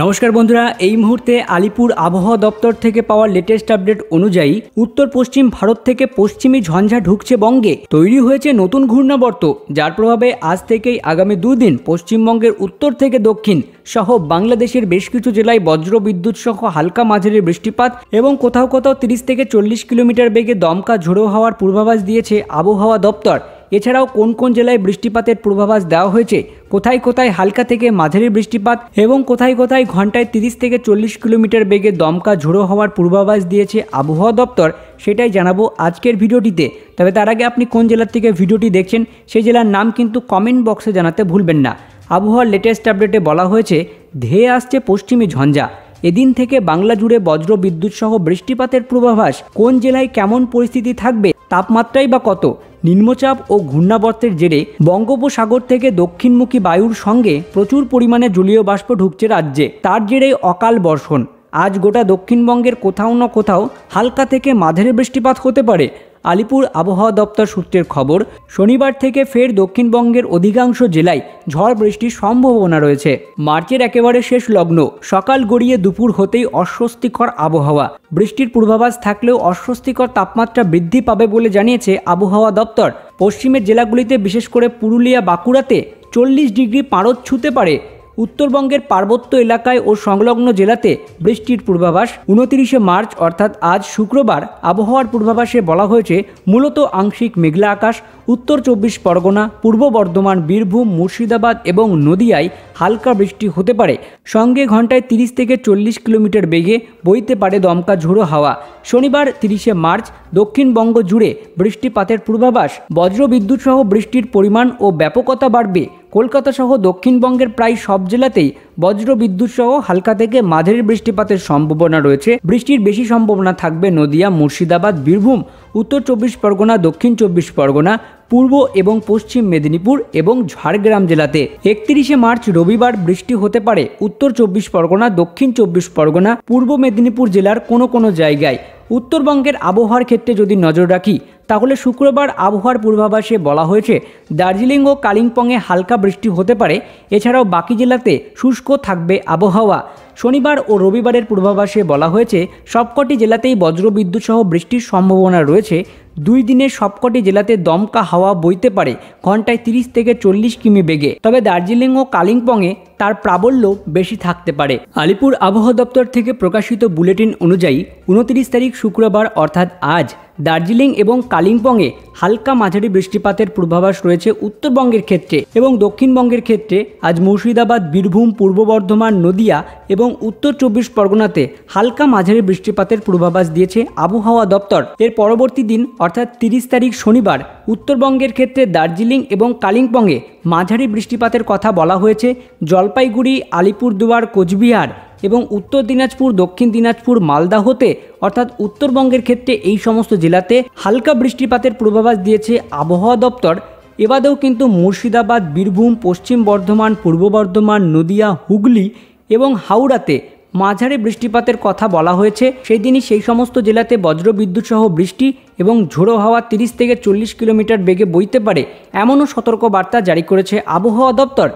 নমস্কার বন্ধুরা এই মুহূর্তে আলিপুর আবহাওয়া দপ্তর থেকে পাওয়া লেটেস্ট আপডেট অনুযায়ী উত্তর পশ্চিম ভারত থেকে পশ্চিমী ঝঞ্ঝা ঢুকছে বঙ্গে তৈরি হয়েছে নতুন ঘূর্ণাবর্ত যার প্রভাবে আজ থেকেই আগামী দুদিন পশ্চিমবঙ্গের উত্তর থেকে দক্ষিণ সহ বাংলাদেশের বেশ কিছু জেলায় বিদ্যুৎ সহ হালকা মাঝারি বৃষ্টিপাত এবং কোথাও কোথাও তিরিশ থেকে চল্লিশ কিলোমিটার বেগে দমকা ঝোড়ো হওয়ার পূর্বাভাস দিয়েছে আবহাওয়া দপ্তর এছাড়াও কোন কোন জেলায় বৃষ্টিপাতের পূর্বাভাস দেওয়া হয়েছে কোথায় কোথায় হালকা থেকে মাঝারি বৃষ্টিপাত এবং কোথায় কোথায় ঘন্টায় তিরিশ থেকে চল্লিশ কিলোমিটার বেগে দমকা ঝোড়ো হওয়ার পূর্বাভাস দিয়েছে আবহাওয়া দপ্তর সেটাই জানাবো আজকের ভিডিওটিতে তবে তার আগে আপনি কোন জেলার থেকে ভিডিওটি দেখছেন সেই জেলার নাম কিন্তু কমেন্ট বক্সে জানাতে ভুলবেন না আবহাওয়ার লেটেস্ট আপডেটে বলা হয়েছে ধেয়ে আসছে পশ্চিমী ঝঞ্ঝা এদিন থেকে বাংলা জুড়ে বজ্র বিদ্যুৎ সহ বৃষ্টিপাতের পূর্বাভাস কোন জেলায় কেমন পরিস্থিতি থাকবে তাপমাত্রাই বা কত নিম্নচাপ ও ঘূর্ণাবর্তের জেরে বঙ্গোপসাগর থেকে দক্ষিণমুখী বায়ুর সঙ্গে প্রচুর পরিমাণে জলীয় বাষ্প ঢুকছে রাজ্যে তার জেরে অকাল বর্ষণ আজ গোটা দক্ষিণবঙ্গের কোথাও না কোথাও হালকা থেকে মাঝারি বৃষ্টিপাত হতে পারে আলিপুর আবহাওয়া দপ্তর সূত্রের খবর শনিবার থেকে ফের দক্ষিণবঙ্গের অধিকাংশ জেলায় ঝড় বৃষ্টির সম্ভাবনা রয়েছে মার্চের একেবারে শেষ লগ্ন সকাল গড়িয়ে দুপুর হতেই অস্বস্তিকর আবহাওয়া বৃষ্টির পূর্বাভাস থাকলেও অস্বস্তিকর তাপমাত্রা বৃদ্ধি পাবে বলে জানিয়েছে আবহাওয়া দপ্তর পশ্চিমের জেলাগুলিতে বিশেষ করে পুরুলিয়া বাঁকুড়াতে চল্লিশ ডিগ্রি পারদ ছুঁতে পারে উত্তরবঙ্গের পার্বত্য এলাকায় ও সংলগ্ন জেলাতে বৃষ্টির পূর্বাভাস উনতিরিশে মার্চ অর্থাৎ আজ শুক্রবার আবহাওয়ার পূর্বাভাসে বলা হয়েছে মূলত আংশিক মেঘলা আকাশ উত্তর চব্বিশ পরগনা পূর্ব বর্ধমান বীরভূম মুর্শিদাবাদ এবং নদিয়ায় হালকা বৃষ্টি হতে পারে সঙ্গে ঘন্টায় 30 থেকে চল্লিশ কিলোমিটার বেগে বইতে পারে দমকা ঝোড়ো হাওয়া শনিবার তিরিশে মার্চ দক্ষিণবঙ্গ জুড়ে বৃষ্টিপাতের পূর্বাভাস বজ্রবিদ্যুৎসহ বৃষ্টির পরিমাণ ও ব্যাপকতা বাড়বে কলকাতা সহ দক্ষিণবঙ্গের প্রায় সব জেলাতেই বজ্র বিদ্যুৎ সহ হালকা থেকে মাঝারি বৃষ্টিপাতের সম্ভাবনা রয়েছে বৃষ্টির বেশি সম্ভাবনা থাকবে নদিয়া মুর্শিদাবাদ বীরভূম উত্তর চব্বিশ পরগনা দক্ষিণ চব্বিশ পরগনা পূর্ব এবং পশ্চিম মেদিনীপুর এবং ঝাড়গ্রাম জেলাতে একত্রিশে মার্চ রবিবার বৃষ্টি হতে পারে উত্তর চব্বিশ পরগনা দক্ষিণ চব্বিশ পরগনা পূর্ব মেদিনীপুর জেলার কোনো কোনো জায়গায় উত্তরবঙ্গের আবহাওয়ার ক্ষেত্রে যদি নজর রাখি তাহলে শুক্রবার আবহাওয়ার পূর্বাভাসে বলা হয়েছে দার্জিলিং ও কালিম্পংয়ে হালকা বৃষ্টি হতে পারে এছাড়াও বাকি জেলাতে শুষ্ক থাকবে আবহাওয়া শনিবার ও রবিবারের পূর্বাভাসে বলা হয়েছে সবকটি জেলাতেই বজ্রবিদ্যুৎসহ বৃষ্টির সম্ভাবনা রয়েছে দুই দিনে সবকটি জেলাতে দমকা হাওয়া বইতে পারে ঘন্টায় তিরিশ থেকে চল্লিশ কিমি বেগে তবে দার্জিলিং ও কালিম্পংয়ে তার প্রাবল্য বেশি থাকতে পারে আলিপুর আবহাওয়া দপ্তর থেকে প্রকাশিত বুলেটিন অনুযায়ী উনত্রিশ তারিখ শুক্রবার অর্থাৎ আজ দার্জিলিং এবং কালিম্পংয়ে হালকা মাঝারি বৃষ্টিপাতের পূর্বাভাস রয়েছে উত্তরবঙ্গের ক্ষেত্রে এবং দক্ষিণবঙ্গের ক্ষেত্রে আজ মুর্শিদাবাদ বীরভূম পূর্ব বর্ধমান নদিয়া এবং উত্তর চব্বিশ পরগনাতে হালকা মাঝারি বৃষ্টিপাতের পূর্বাভাস দিয়েছে আবহাওয়া দপ্তর এর পরবর্তী দিন অর্থাৎ তিরিশ তারিখ শনিবার উত্তরবঙ্গের ক্ষেত্রে দার্জিলিং এবং কালিম্পংয়ে মাঝারি বৃষ্টিপাতের কথা বলা হয়েছে জলপাইগুড়ি আলিপুরদুয়ার কোচবিহার এবং উত্তর দিনাজপুর দক্ষিণ দিনাজপুর মালদা হতে অর্থাৎ উত্তরবঙ্গের ক্ষেত্রে এই সমস্ত জেলাতে হালকা বৃষ্টিপাতের পূর্বাভাস দিয়েছে আবহাওয়া দপ্তর এবাদেও কিন্তু মুর্শিদাবাদ বীরভূম পশ্চিম বর্ধমান পূর্ব বর্ধমান নদিয়া হুগলি এবং হাওড়াতে মাঝারি বৃষ্টিপাতের কথা বলা হয়েছে সেই দিনই সেই সমস্ত জেলাতে বজ্রবিদ্যুৎ সহ বৃষ্টি এবং ঝোড়ো হাওয়া তিরিশ থেকে চল্লিশ কিলোমিটার বেগে বইতে পারে এমনও সতর্কবার্তা জারি করেছে আবহাওয়া দপ্তর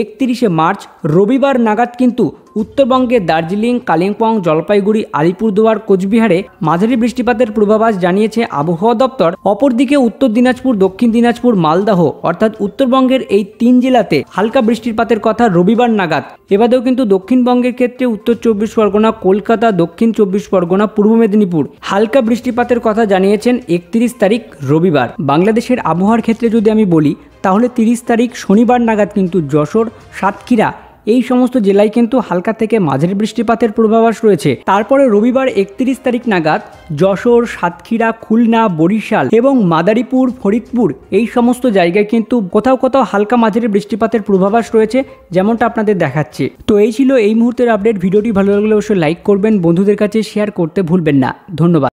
একত্রিশে মার্চ রবিবার নাগাদ কিন্তু উত্তরবঙ্গে দার্জিলিং কালিম্পং জলপাইগুড়ি আলিপুরদুয়ার কোচবিহারে মাঝারি বৃষ্টিপাতের পূর্বাভাস জানিয়েছে আবহাওয়া দপ্তর অপরদিকে উত্তর দিনাজপুর দক্ষিণ দিনাজপুর মালদাহ অর্থাৎ উত্তরবঙ্গের এই তিন জেলাতে হালকা বৃষ্টিপাতের কথা রবিবার নাগাদ এবারেও কিন্তু দক্ষিণবঙ্গের ক্ষেত্রে উত্তর চব্বিশ পরগনা কলকাতা দক্ষিণ চব্বিশ পরগনা পূর্ব মেদিনীপুর হালকা বৃষ্টিপাতের কথা জানিয়েছেন একত্রিশ তারিখ রবিবার বাংলাদেশের আবহাওয়ার ক্ষেত্রে যদি আমি বলি তাহলে তিরিশ তারিখ শনিবার নাগাদ কিন্তু যশোর সাতক্ষীরা এই সমস্ত জেলায় কিন্তু হালকা থেকে মাঝের বৃষ্টিপাতের পূর্বাভাস রয়েছে তারপরে রবিবার একত্রিশ তারিখ নাগাদ যশোর সাতক্ষীরা খুলনা বরিশাল এবং মাদারীপুর ফরিদপুর এই সমস্ত জায়গায় কিন্তু কোথাও কোথাও হালকা মাঝের বৃষ্টিপাতের পূর্বাভাস রয়েছে যেমনটা আপনাদের দেখাচ্ছে তো এই ছিল এই মুহূর্তের আপডেট ভিডিওটি ভালো লাগলে অবশ্যই লাইক করবেন বন্ধুদের কাছে শেয়ার করতে ভুলবেন না ধন্যবাদ